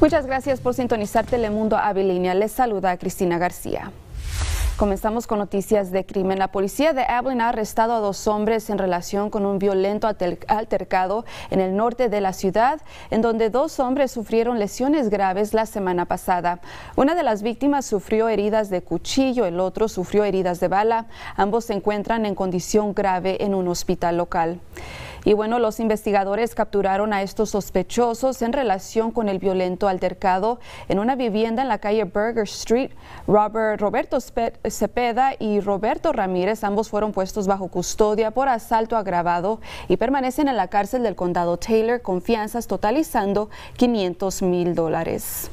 Muchas gracias por sintonizar Telemundo Avilínea. Les saluda Cristina García. Comenzamos con noticias de crimen. La policía de Abilene ha arrestado a dos hombres en relación con un violento altercado en el norte de la ciudad, en donde dos hombres sufrieron lesiones graves la semana pasada. Una de las víctimas sufrió heridas de cuchillo, el otro sufrió heridas de bala. Ambos se encuentran en condición grave en un hospital local. Y bueno, los investigadores capturaron a estos sospechosos en relación con el violento altercado en una vivienda en la calle Burger Street. Robert, Roberto Cepeda y Roberto Ramírez, ambos fueron puestos bajo custodia por asalto agravado y permanecen en la cárcel del condado Taylor con fianzas totalizando 500 mil dólares.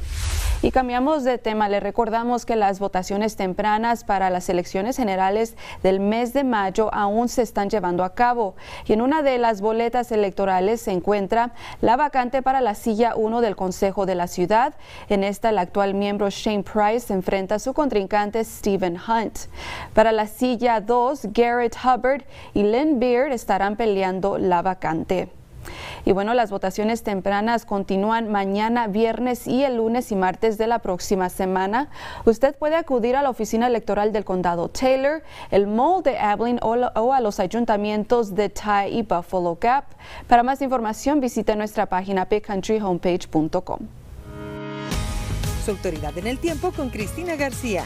Y cambiamos de tema. Le recordamos que las votaciones tempranas para las elecciones generales del mes de mayo aún se están llevando a cabo. Y en una de las boletas electorales se encuentra la vacante para la silla 1 del Consejo de la Ciudad. En esta, el actual miembro Shane Price enfrenta a su contrincante Stephen Hunt. Para la silla 2, Garrett Hubbard y Lynn Beard estarán peleando la vacante. Y bueno, las votaciones tempranas continúan mañana, viernes y el lunes y martes de la próxima semana. Usted puede acudir a la oficina electoral del condado Taylor, el Mall de Abilene o, a los ayuntamientos de Ty y Buffalo Gap. Para más información, visite nuestra página bigcountryhomepage.com. Su autoridad en el tiempo con Cristina García.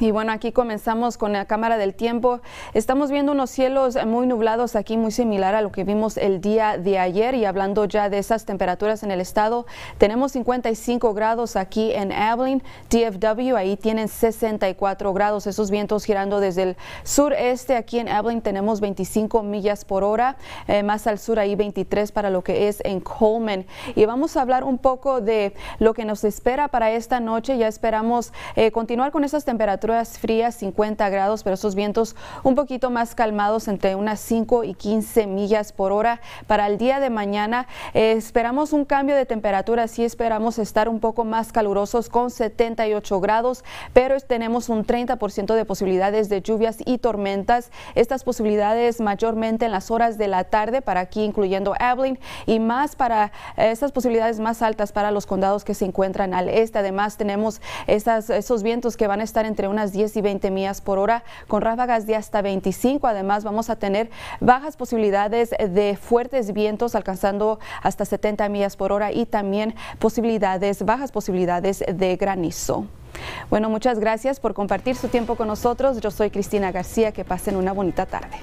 Y bueno, aquí comenzamos con la cámara del tiempo. Estamos viendo unos cielos muy nublados aquí, muy similar a lo que vimos el día de ayer. Y hablando ya de esas temperaturas en el estado, tenemos 55 grados aquí en Abilene, TFW. ahí tienen 64 grados. Esos vientos girando desde el sureste, aquí en Abilene tenemos 25 millas por hora, eh, más al sur ahí 23 para lo que es en Coleman. Y vamos a hablar un poco de lo que nos espera para esta noche. Ya esperamos eh, continuar con esas temperaturas frías, 50 grados, pero esos vientos un poquito más calmados entre unas 5 y 15 millas por hora. Para el día de mañana eh, esperamos un cambio de temperatura, sí esperamos estar un poco más calurosos con 78 grados, pero tenemos un 30% de posibilidades de lluvias y tormentas. Estas posibilidades mayormente en las horas de la tarde para aquí, incluyendo Abilene, y más para eh, estas posibilidades más altas para los condados que se encuentran al este. Además, tenemos esos vientos que van a estar entre un unas 10 y 20 millas por hora con ráfagas de hasta 25. Además, vamos a tener bajas posibilidades de fuertes vientos alcanzando hasta 70 millas por hora y también posibilidades, bajas posibilidades de granizo. Bueno, muchas gracias por compartir su tiempo con nosotros. Yo soy Cristina García. Que pasen una bonita tarde.